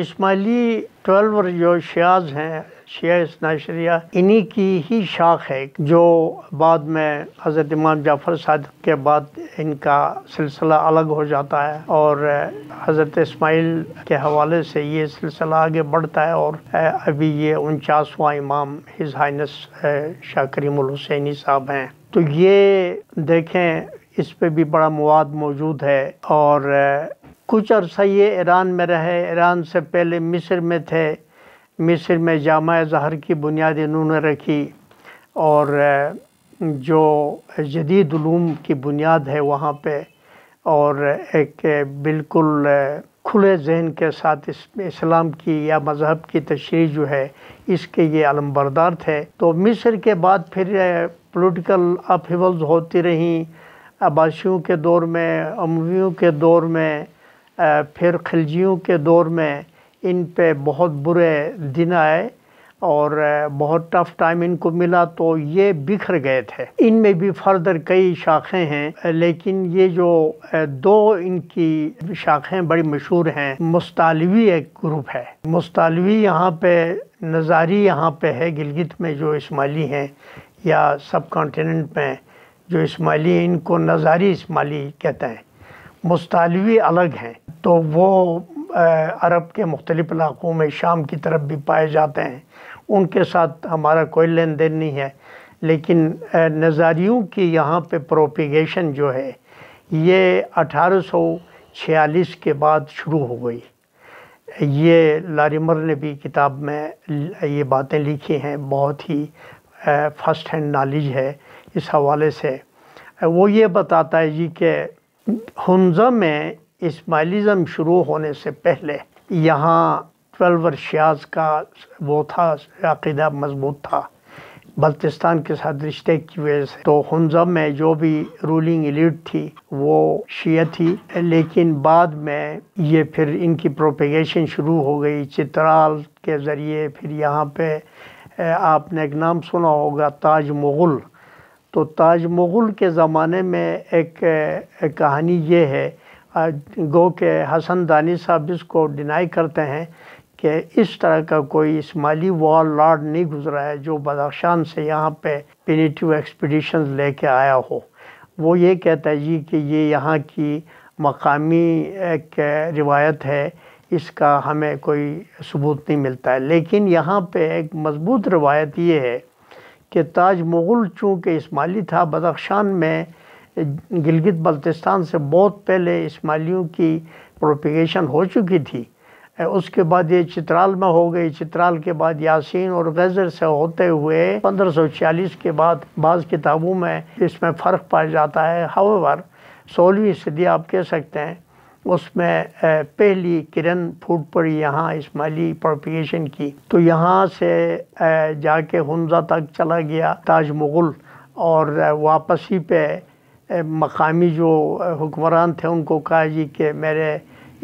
इसमाइली twelve जो Shias हैं शिया इसनाशरिया इन्हीं की ही शाख है जो बाद में हज़रत इमाम जाफ़र साद के बाद इनका सिलसिला अलग हो जाता है और हज़रत इसमाइल के हवाले से ये सिलसिला आगे बढ़ता है और अभी ये उनचासवा इमाम हिज हाइनस शाह करीमुल हुसैनी साहब हैं तो ये देखें इस पे भी बड़ा मवाद मौजूद है और कुछ अरसा ये ईरान में रहे ईरान से पहले मिस्र में थे मिस्र में जामा जहर की बुनियाद इन्होंने रखी और जो जदीद की बुनियाद है वहाँ पे और एक बिल्कुल खुले जहन के साथ इस इस्लाम की या मज़हब की तशरी जो है इसके ये अलमबरदार थे तो मिस्र के बाद फिर पोलिटिकल अपहिवल्स होती रहीं आबाशियों के दौर में अमवियों के दौर में फिर खिलजियों के दौर में इन पे बहुत बुरे दिन आए और बहुत टफ टाइम इनको मिला तो ये बिखर गए थे इनमें भी फर्दर कई शाखें हैं लेकिन ये जो दो इनकी शाखें बड़ी मशहूर हैं मुस्तालवी एक ग्रुप है मुस्तालवी यहाँ पे नज़ारी यहाँ पे है गिलगित में जो इस्माइली हैं या सब कॉन्टीनेंट में जो इस्माइली इनको नज़ारी इस्माइली कहते हैं मुस्तालवी अलग हैं तो वो अरब के मुख्तलिफ इलाक़ों में शाम की तरफ भी पाए जाते हैं उनके साथ हमारा कोई लेन देन नहीं है लेकिन नज़ारियों की यहाँ पे प्रोपिगेशन जो है ये 1846 के बाद शुरू हो गई ये लारिमर ने भी किताब में ये बातें लिखी हैं बहुत ही फ़र्स्ट हैंड नॉलेज है इस हवाले से वो ये बताता है जी कि हंजा में इस्माइलिज़म शुरू होने से पहले यहाँ ट्वेल्वर शियाज का वो था अकीदा मजबूत था बल्तिस्तान के साथ रिश्ते की वजह से तो हंजा में जो भी रूलिंग एलिट थी वो शिया थी लेकिन बाद में ये फिर इनकी प्रोपेगेशन शुरू हो गई चित्राल के ज़रिए फिर यहाँ पे आपने एक नाम सुना होगा ताज मुग़ल तो ताज मुग़ल के ज़माने में एक कहानी ये है गो के हसन दानी साहब इसको डिनाई करते हैं कि इस तरह का कोई इस्माली वॉल लॉर्ड नहीं गुज़रा है जो बदख्शान से यहाँ पे पेनिटिव एक्सपीडिशन लेके आया हो वो ये कहता है जी कि ये यहाँ की मकामी एक रिवायत है इसका हमें कोई सबूत नहीं मिलता है लेकिन यहाँ पे एक मज़बूत रिवायत ये है कि ताज मुग़ल चूँकि इसमाइली था बदख्शान में गिलगित बल्तिस्तान से बहुत पहले इसमाइलियों की प्रोपिगेशन हो चुकी थी उसके बाद ये चित्राल में हो गई चित्राल के बाद यासीन और गजर से होते हुए 1540 के बाद बाज़ किताबों में इसमें फ़र्क पाया जाता है हवावर सोलहवीं सदी आप कह सकते हैं उसमें पहली किरण फूट पड़ी यहाँ इस्माइली प्रोपिगेशन की तो यहाँ से जाके हमजा तक चला गया ताज मुग़ल और वापसी पे मकामी जो हुक्मरान थे उनको कहा जी कि मेरे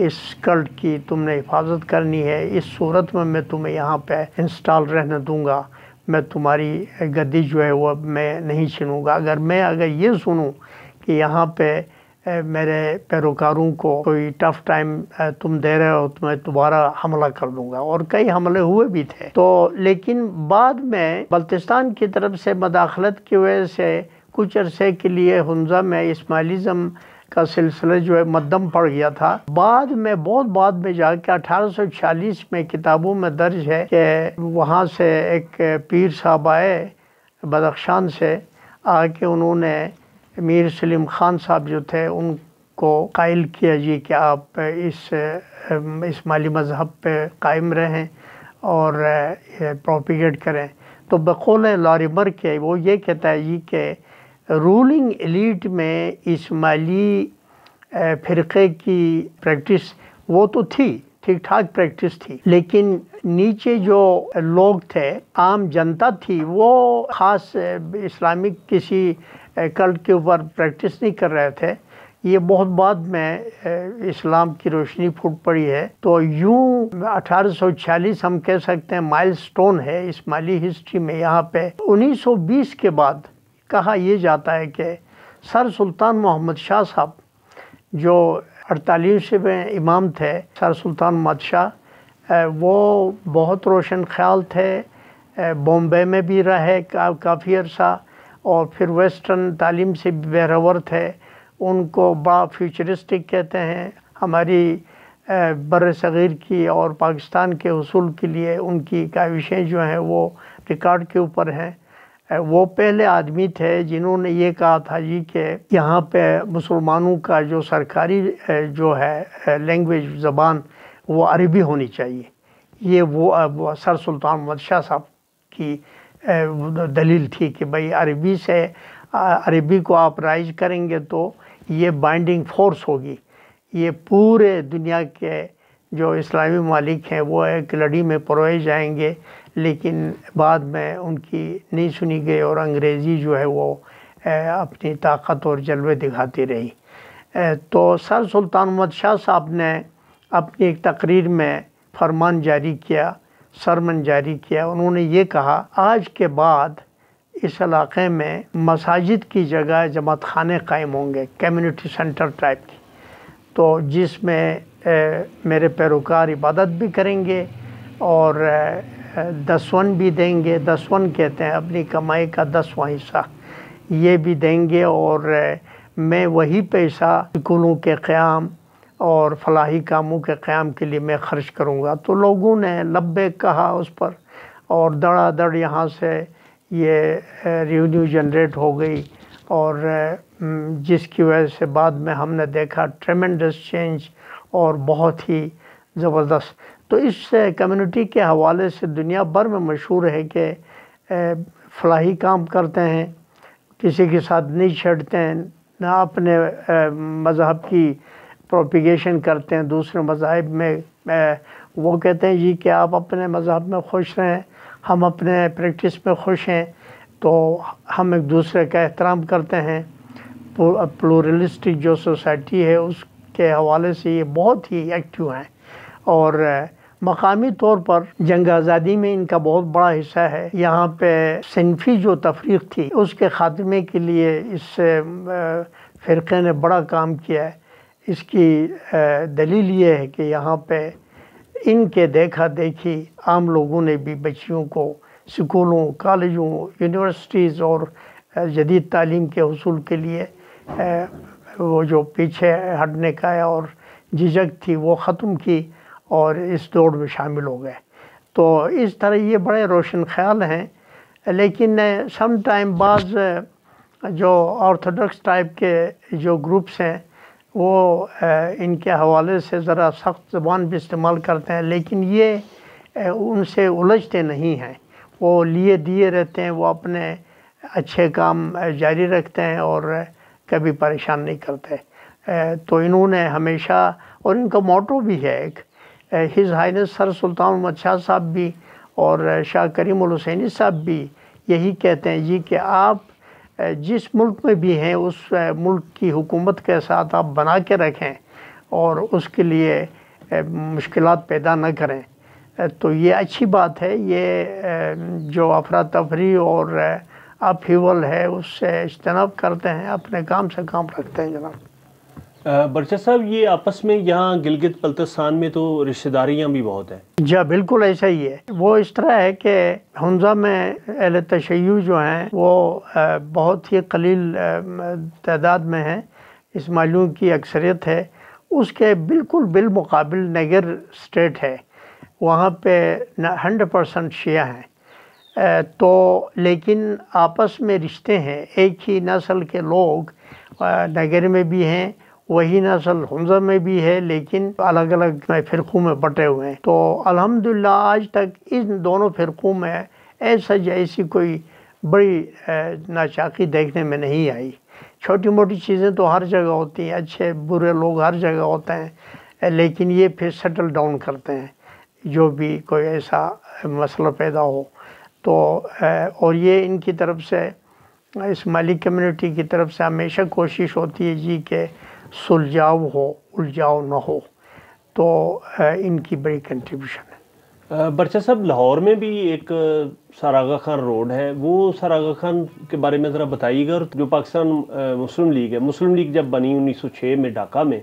इस कल्ट की तुमने हिफाजत करनी है इस सूरत में मैं तुम्हें यहाँ पे इंस्टॉल रहने दूँगा मैं तुम्हारी गद्दी जो है वह मैं नहीं छीनूँगा अगर मैं अगर ये सुनूँ कि यहाँ पे मेरे पैरोकारों को कोई टफ टाइम तुम दे रहे हो तो मैं दोबारा हमला कर दूंगा और कई हमले हुए भी थे तो लेकिन बाद में बल्तिस्तान की तरफ से मदाखलत की वजह से कुछ अरसे के लिए हंजा में इसमाइलिज़म का सिलसिला जो है मद्दम पड़ गया था बाद में बहुत बाद में जाके छियालीस में किताबों में दर्ज है कि वहाँ से एक पीर साहब आए बदख्शान से आके उन्होंने मीर सलीम ख़ान साहब जो थे उनको कायल किया जी कि आप इस इस माली मज़हब पर कायम रहें और प्रोपिगेट करें तो बकौल लारिबर के वो ये कहता है जी कि रूलिंग एलिट में इस माली फ़िरक़े की प्रैक्टिस वो तो थी ठीक ठाक प्रैक्टिस थी लेकिन नीचे जो लोग थे आम जनता थी वो ख़ास इस्लामिक किसी कल्ट के ऊपर प्रैक्टिस नहीं कर रहे थे ये बहुत बाद में इस्लाम की रोशनी फूट पड़ी है तो यूँ 1846 हम कह सकते हैं माइलस्टोन है इस माली हिस्ट्री में यहाँ पे 1920 के बाद कहा यह जाता है कि सर सुल्तान मोहम्मद शाह साहब जो अड़तालीसवें इमाम थे सर सुल्तान मोहम्मद शाह वो बहुत रोशन ख्याल थे बॉम्बे में भी रहे का, काफ़ी अरसा और फिर वेस्टर्न तालीम से बेरवर थे उनको बड़ा फ्यूचरिस्टिक कहते हैं हमारी बर सग़ीर की और पाकिस्तान के असूल के लिए उनकी काविशें जो हैं वो रिकॉर्ड के ऊपर हैं वो पहले आदमी थे जिन्होंने ये कहा था जी कि यहाँ पे मुसलमानों का जो सरकारी जो है लैंग्वेज ज़बान वो अरबी होनी चाहिए ये वो सर सुल्तान मद शाह साहब की दलील थी कि भाई अरबी से अरबी को आप राइज करेंगे तो ये बाइंडिंग फोर्स होगी ये पूरे दुनिया के जो इस्लामी मालिक हैं वो एक लड़ी में परोए जाएंगे लेकिन बाद में उनकी नहीं सुनी गई और अंग्रेज़ी जो है वो अपनी ताकत और जलवे दिखाती रही तो सर सुल्तान मद शाह साहब ने अपनी एक तकरीर में फरमान जारी किया सरमन जारी किया उन्होंने ये कहा आज के बाद इस इलाक़े में मसाजिद की जगह जमात खाने कायम होंगे कम्युनिटी सेंटर टाइप की तो जिसमें मेरे पैरोकार इबादत भी करेंगे और दसवन भी देंगे दसवन कहते हैं अपनी कमाई का दसवा हिस्सा ये भी देंगे और मैं वही पैसा स्कूलों के क़्याम और फलाही कामों के क़्याम के लिए मैं ख़र्च करूँगा तो लोगों ने लब्बे कहा उस पर और दड़ादड़ यहाँ से ये रेवन्यू जनरेट हो गई और जिसकी वजह से बाद में हमने देखा ट्रेमेंडस चेंज और बहुत ही ज़बरदस्त तो इस कम्युनिटी के हवाले से दुनिया भर में मशहूर है कि फलाही काम करते हैं किसी के साथ नहीं छेड़ते हैं ना अपने मज़हब की प्रोपिगेशन करते हैं दूसरे मज़ाहब में वो कहते हैं जी कि आप अपने मज़हब में खुश रहें हम अपने प्रैक्टिस में खुश हैं तो हम एक दूसरे का एहतराम करते हैं प्लूरलिस्टिक जो सोसाइटी है उसके हवाले से ये बहुत ही एक्टिव हैं और मकामी तौर पर जंग आज़ादी में इनका बहुत बड़ा हिस्सा है यहाँ पे सिनफी जो तफरीक थी उसके खात्मे के लिए इस फ़िरक़े ने बड़ा काम किया है इसकी दलील ये है कि यहाँ पे इनके देखा देखी आम लोगों ने भी बच्चियों को स्कूलों कॉलेजों यूनिवर्सिटीज़ और जदीद तालीम के हसूल के लिए वो जो पीछे हटने का है और झिझक थी वो ख़त्म की और इस दौड़ में शामिल हो गए तो इस तरह ये बड़े रोशन ख्याल हैं लेकिन समाइम बाज़ जो ऑर्थोडॉक्स टाइप के जो ग्रुप्स हैं वो इनके हवाले से ज़रा सख्त ज़बान भी इस्तेमाल करते हैं लेकिन ये उनसे उलझते नहीं हैं वो लिए दिए रहते हैं वो अपने अच्छे काम जारी रखते हैं और कभी परेशान नहीं करते तो इन्होंने हमेशा और इनका मोटो भी है एक his highness sir Sultan Mohammed Shah साहब भी और शाह करीम हुसैनी साहब भी यही कहते हैं जी कि आप जिस मुल्क में भी हैं उस मुल्क की हुकूमत के साथ आप बना के रखें और उसके लिए मुश्किल पैदा न करें तो ये अच्छी बात है ये जो अफरा तफरी और अपीवल है उससे इज्तनाब करते हैं अपने काम से काम रखते हैं जनाब बरचा साहब ये आपस में यहाँ गिलगित बल्तिस्तान में तो रिश्तेदारियाँ भी बहुत हैं जी हाँ, बिल्कुल ऐसा ही है वो इस तरह है कि हमजा में अहल तशै जो हैं वो बहुत ही कलील तादाद में हैं इस मालूम की अक्सरियत है उसके बिल्कुल बिलमकबिल नगर स्टेट है वहाँ पे हंड्रेड परसेंट शेह हैं तो लेकिन आपस में रिश्ते हैं एक ही नस्ल के लोग नगर में भी हैं वही नसल हमजा में भी है लेकिन अलग अलग फ़िरक़ों में बटे हुए हैं तो अलहमदिल्ला आज तक इन दोनों फ़िरक़ों में ऐसा जैसी कोई बड़ी नाचाकी देखने में नहीं आई छोटी मोटी चीज़ें तो हर जगह होती हैं अच्छे बुरे लोग हर जगह होते हैं लेकिन ये फिर सेटल डाउन करते हैं जो भी कोई ऐसा मसला पैदा हो तो और ये इनकी तरफ से इस मालिक कम्युनिटी की तरफ से हमेशा कोशिश होती है जी के सुलझाव हो उलझाव ना हो तो इनकी बड़ी कंट्रीब्यूशन है बर्चा साहब लाहौर में भी एक सरागा खान रोड है वो सरागा खान के बारे में ज़रा बताइएगा और जो पाकिस्तान मुस्लिम लीग है मुस्लिम लीग जब बनी 1906 में ढाका में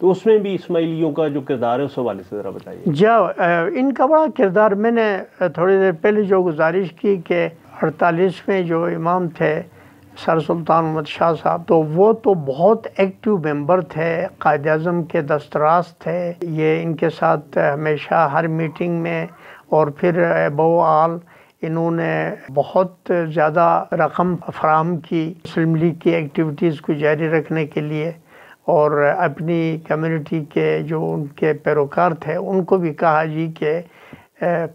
तो उसमें भी इसमाइलियों का जो किरदार है उस हवाले से ज़रा बताइए जी इनका बड़ा किरदार मैंने थोड़ी देर पहले जो गुजारिश की कि अड़तालीस में जो इमाम थे सर सुल्तान अहमद शाह साहब तो वो तो बहुत एक्टिव मेंबर थे कायद अजम के दस्तराज थे ये इनके साथ हमेशा हर मीटिंग में और फिर बोआल आल इन्होंने बहुत ज़्यादा रकम फ्राहम की मुस्लिम लीग की एक्टिविटीज़ को जारी रखने के लिए और अपनी कम्युनिटी के जो उनके पैरोकार थे उनको भी कहा जी के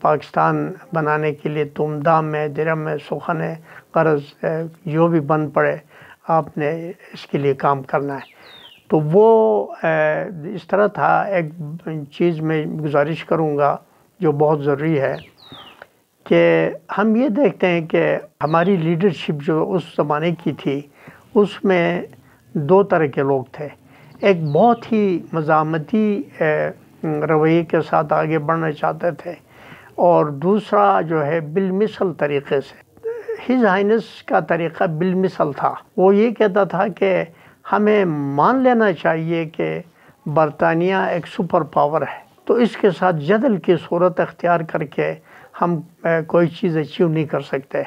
पाकिस्तान बनाने के लिए तुम दाम है दिरम है सुखन है कर्ज जो भी बन पड़े आपने इसके लिए काम करना है तो वो इस तरह था एक चीज़ में गुजारिश करूँगा जो बहुत ज़रूरी है कि हम ये देखते हैं कि हमारी लीडरशिप जो उस ज़माने की थी उसमें दो तरह के लोग थे एक बहुत ही मजामती रवैये के साथ आगे बढ़ना चाहते थे और दूसरा जो है बिलमिसल तरीके से हिज हाइनस का तरीक़ा बिलमिसल था वो ये कहता था कि हमें मान लेना चाहिए कि बरतानिया एक सुपर पावर है तो इसके साथ जदल की सूरत अख्तियार करके हम कोई चीज़ अचीव नहीं कर सकते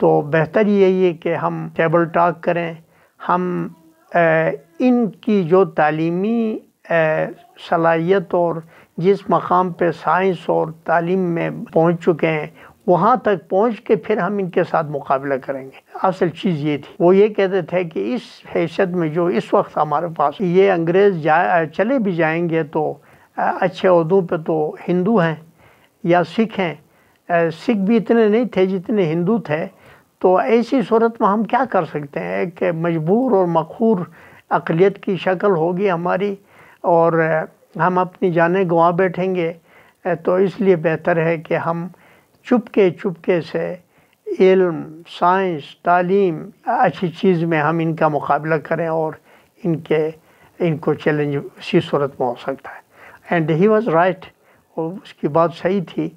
तो बेहतर यही है कि हम टेबल टॉक करें हम इनकी जो तलीमी सलाहियत और जिस मकाम पे साइंस और तालीम में पहुंच चुके हैं वहाँ तक पहुँच के फिर हम इनके साथ मुकाबला करेंगे असल चीज़ ये थी वो ये कहते थे कि इस हैसियत में जो इस वक्त हमारे पास ये अंग्रेज़ जा चले भी जाएंगे तो अच्छे उदों पे तो हिंदू हैं या सिख हैं सिख भी इतने नहीं थे जितने हिंदू थे तो ऐसी सूरत में हम क्या कर सकते हैं एक मजबूर और मखूर अकलीत की शक्ल होगी हमारी और हम अपनी जानें गंवा बैठेंगे तो इसलिए बेहतर है कि हम चुपके चुपके से इल्म साइंस तालीम अच्छी चीज़ में हम इनका मुकाबला करें और इनके इनको चैलेंज उसी सूरत में हो सकता है एंड ही वाज राइट और उसकी बात सही थी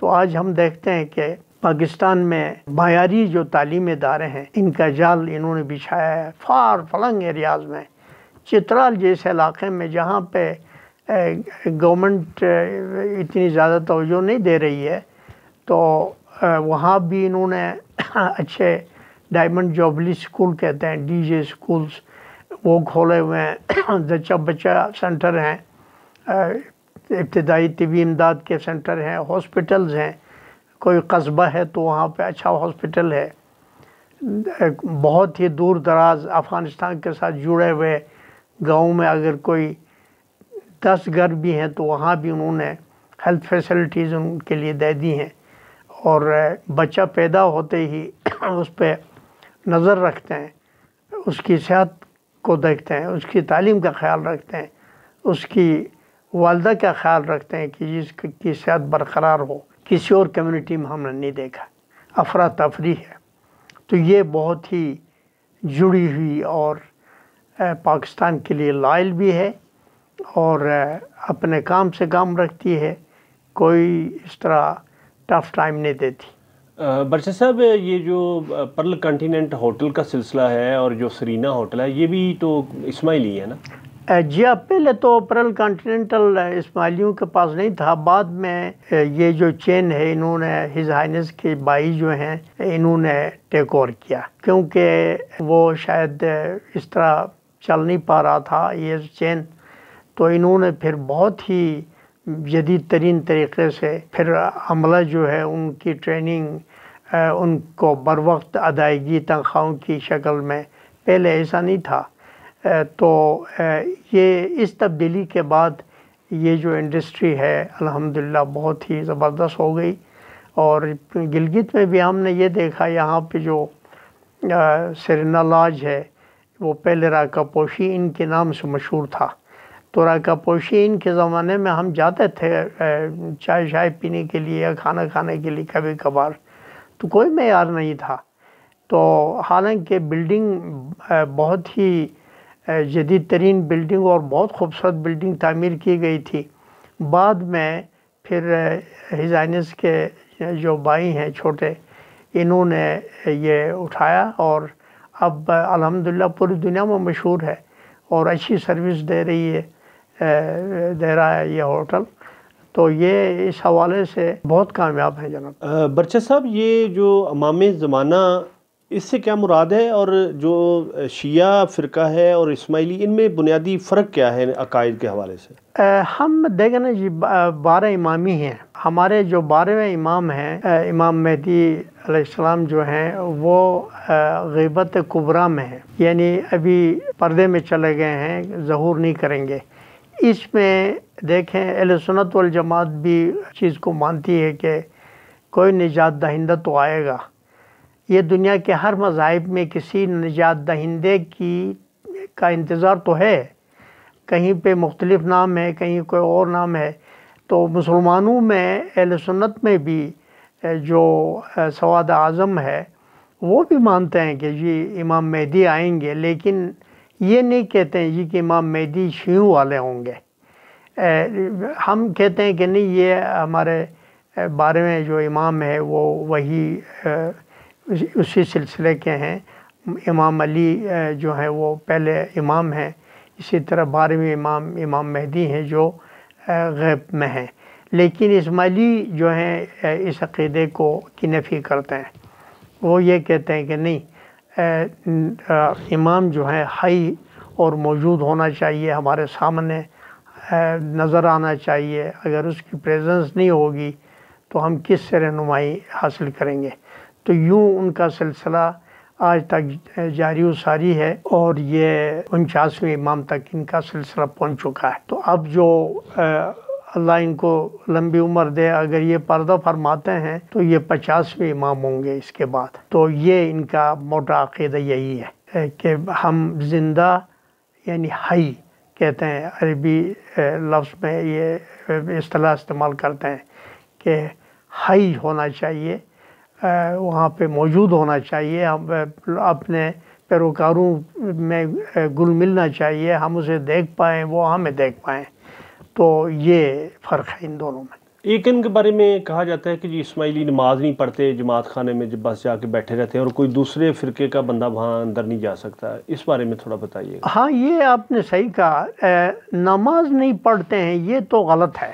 तो आज हम देखते हैं कि पाकिस्तान में मयारी जो तालीम इदारे हैं इनका जाल इन्होंने बिछाया है फार फलंग एरियाज में चित्राल जैसे इलाके में जहाँ पे गवर्नमेंट इतनी ज़्यादा तोज्जो नहीं दे रही है तो वहाँ भी इन्होंने अच्छे डायमंड जॉबली स्कूल कहते हैं डीजे स्कूल्स वो खोले हुए हैं जच्चा बच्चा सेंटर हैं इब्तदाई तबी इमदाद के सेंटर हैं हॉस्पिटल्स हैं कोई कस्बा है तो वहाँ पे अच्छा हॉस्पिटल है बहुत ही दूर दराज अफ़गानिस्तान के साथ जुड़े हुए गांव में अगर कोई दस घर भी हैं तो वहाँ भी उन्होंने हेल्थ फैसिलिटीज़ उनके लिए दे दी हैं और बच्चा पैदा होते ही उस पर नज़र रखते हैं उसकी सेहत को देखते हैं उसकी तालीम का ख्याल रखते हैं उसकी वालदा का ख्याल रखते हैं कि जिसकी सेहत बरकरार हो किसी और कम्युनिटी में हमने नहीं देखा अफरा तफरी है तो ये बहुत ही जुड़ी हुई और पाकिस्तान के लिए लायल भी है और अपने काम से काम रखती है कोई इस तरह टफ टाइम नहीं देती बरसे साहब ये जो पर्ल कॉन्टीनेंट होटल का सिलसिला है और जो सरीना होटल है ये भी तो इस्माइली है ना जी अब हाँ, पहले तो पर्ल कॉन्टीनेंटल इस्माइलियों के पास नहीं था बाद में ये जो चेन है इन्होंने हिज हाइनेस के बाई जो हैं इन्होंने टेक ओवर किया क्योंकि वो शायद इस तरह चल नहीं पा रहा था ये चेन तो इन्होंने फिर बहुत ही जदीद तरीन तरीक़े से फिर अमला जो है उनकी ट्रेनिंग उनको बर वक्त अदायगी तनख्वाहों की शक्ल में पहले ऐसा नहीं था तो ये इस तब्दीली के बाद ये जो इंडस्ट्री है अल्हम्दुलिल्लाह बहुत ही ज़बरदस्त हो गई और गिलगित में भी हमने ये देखा यहाँ पे जो सरेना लाज है वो पहले राका पोशी इनके नाम से मशहूर था का पोशीन के ज़माने में हम जाते थे चाय शाय पीने के लिए या खाना खाने के लिए कभी कभार तो कोई मैार नहीं था तो हालांकि बिल्डिंग बहुत ही जदीद तरीन बिल्डिंग और बहुत खूबसूरत बिल्डिंग तामीर की गई थी बाद में फिर हिजाइनस के जो भाई हैं छोटे इन्होंने ये उठाया और अब अलहमदिल्ला पूरी दुनिया में मशहूर है और अच्छी सर्विस दे रही है दे रहा है ये होटल तो ये इस हवाले से बहुत कामयाब है जनाब बर्चा साहब ये जो अमाम ज़माना इससे क्या मुराद है और जो शिया फ़िरका है और इसमाइली इनमें बुनियादी फ़र्क क्या है अकायद के हवाले से आ, हम देखें ना जी बारह इमामी हैं हमारे जो बारहवें इमाम हैं इमाम मेहदी सलाम जो हैं वो गबत कुबरा में हैं यानी अभी पर्दे में चले गए हैं जहूर नहीं करेंगे इसमें देखें अहल सुनत भी चीज़ को मानती है कि कोई निजात दहिंदा तो आएगा ये दुनिया के हर मज़ाहब में किसी निजात दहिंदे की का इंतज़ार तो है कहीं पे मुख्तलिफ नाम है कहीं कोई और नाम है तो मुसलमानों में अहल सुन्नत में भी जो सवाद आज़म है वो भी मानते हैं कि जी इमाम मेहदी आएंगे लेकिन ये नहीं कहते हैं जी कि इमाम मेहदी शीयों वाले होंगे हम कहते हैं कि नहीं ये हमारे बारे में जो इमाम है वो वही उसी सिलसिले के हैं इमाम अली जो हैं वो पहले इमाम हैं इसी तरह बारहवीं इमाम इमाम मेहदी हैं जो गैब में हैं लेकिन इसमाइली जो हैं इस अकीदे को की नफ़ी करते हैं वो ये कहते हैं कि नहीं इमाम जो है हई और मौजूद होना चाहिए हमारे सामने नज़र आना चाहिए अगर उसकी प्रेजेंस नहीं होगी तो हम किस से रहनुमाई हासिल करेंगे तो यूँ उनका सिलसिला आज तक जारी व सारी है और ये उनचासवें इमाम तक इनका सिलसिला पहुँच चुका है तो अब जो अल्लाह इनको लंबी उम्र दे अगर ये पर्दा फरमाते हैं तो ये पचासवें इमाम होंगे इसके बाद तो ये इनका मोटा अकीदा यही है कि हम जिंदा यानी हई कहते हैं अरबी लफ्ज़ में ये असलाह इस्तेमाल करते हैं कि हई होना चाहिए वहाँ पे मौजूद होना चाहिए हम अपने पैरोकारों में गुल मिलना चाहिए हम उसे देख पाएँ वो हमें देख पाएँ तो ये फ़र्क है इन दोनों में इन के बारे में कहा जाता है कि जी इसमाइली नमाज नहीं पढ़ते जमात खाने में जब बस जाके बैठे रहते हैं और कोई दूसरे फ़िरके का बंदा वहाँ अंदर नहीं जा सकता इस बारे में थोड़ा बताइए हाँ ये आपने सही कहा नमाज नहीं पढ़ते हैं ये तो गलत है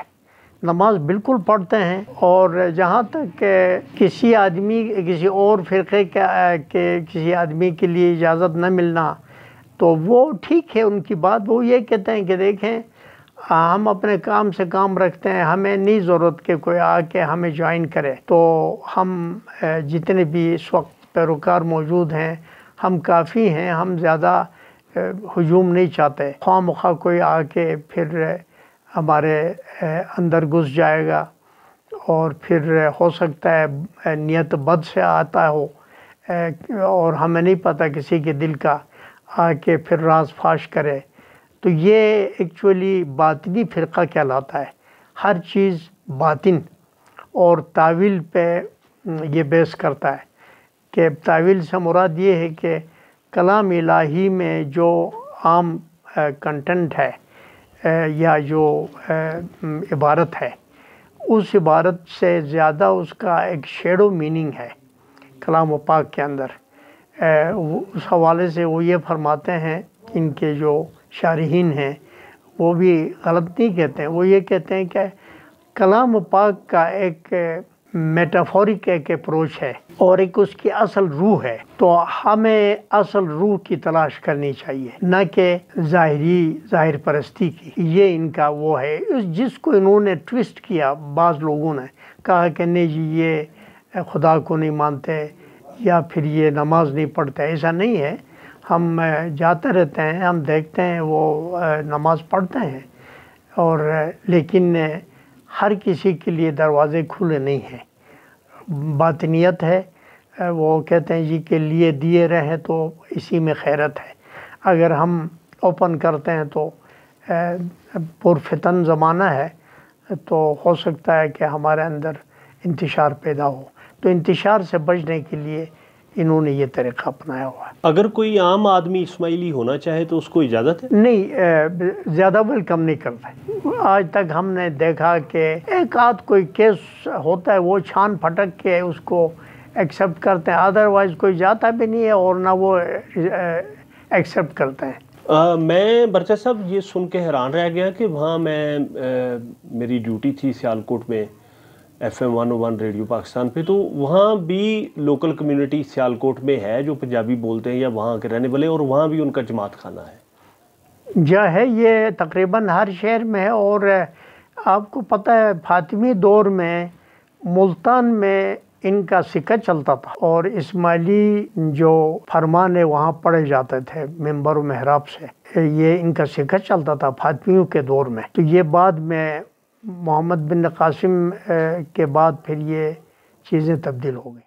नमाज बिल्कुल पढ़ते हैं और जहाँ तक किसी आदमी किसी और फ़िरके के किसी आदमी के लिए इजाज़त न मिलना तो वो ठीक है उनकी बात वो ये कहते हैं कि देखें हम अपने काम से काम रखते हैं हमें नहीं ज़रूरत कि कोई आके हमें ज्वाइन करे तो हम जितने भी इस वक्त पैरोकार मौजूद हैं हम काफ़ी हैं हम ज़्यादा हजूम नहीं चाहते ख्वा मखा कोई आके फिर हमारे अंदर घुस जाएगा और फिर हो सकता है नियत बद से आता हो और हमें नहीं पता किसी के दिल का आके फिर राज फाश करे तो ये एक्चुअली बातनी फ़िरका कहलाता है हर चीज़ बातिन और तावील पे ये बेस करता है कि तावील से मुराद ये है कि कलाम इलाही में जो आम कंटेंट है या जो इबारत है उस इबारत से ज़्यादा उसका एक शेडो मीनिंग है कलाम पाक के अंदर उस हवाले से वो ये फरमाते हैं इनके जो शारहन हैं वो भी गलत नहीं कहते हैं वो ये कहते हैं कि कलाम पाक का एक मेटाफोरिक एक अप्रोच है और एक उसकी असल रूह है तो हमें असल रूह की तलाश करनी चाहिए न कि ज़ाहरी ज़ाहिर परस्ती की ये इनका वो है उस जिसको इन्होंने ट्विस्ट किया बाज़ लोगों ने कहा कि नहीं जी ये खुदा को नहीं मानते या फिर ये नमाज नहीं पढ़ते ऐसा नहीं है हम जाते रहते हैं हम देखते हैं वो नमाज़ पढ़ते हैं और लेकिन हर किसी के लिए दरवाज़े खुले नहीं हैं बातनीत है वो कहते हैं जी के लिए दिए रहें तो इसी में खैरत है अगर हम ओपन करते हैं तो पुरफितन ज़माना है तो हो सकता है कि हमारे अंदर इंतशार पैदा हो तो इंतशार से बचने के लिए इन्होंने ये तरीका अपनाया हुआ है अगर कोई आम आदमी इस्माइली होना चाहे तो उसको इजाज़त है नहीं ज़्यादा वेलकम नहीं करते आज तक हमने देखा कि एक आध कोई केस होता है वो छान फटक के उसको एक्सेप्ट करते हैं अदरवाइज़ कोई जाता भी नहीं है और ना वो एक्सेप्ट करते हैं आ, मैं बरचा साहब ये सुन के हैरान रह गया कि वहाँ मैं आ, मेरी ड्यूटी थी सियालकोट में F M one one radio Pakistan पे तो वहाँ भी लोकल कम्युनिटी सियालकोट में है जो पंजाबी बोलते हैं या वहाँ के रहने वाले और वहाँ भी उनका जमात खाना है जो है ये तकरीबन हर शहर में है और आपको पता है फातिमी दौर में मुल्तान में इनका सिक्का चलता था और इस्माइली जो फरमान है वहाँ पढ़े जाते थे मेम्बर महराब से ये इनका सिक्का चलता था फातमियों के दौर में तो ये बाद में मोहम्मद बिन कासिम के बाद फिर ये चीज़ें तब्दील हो गई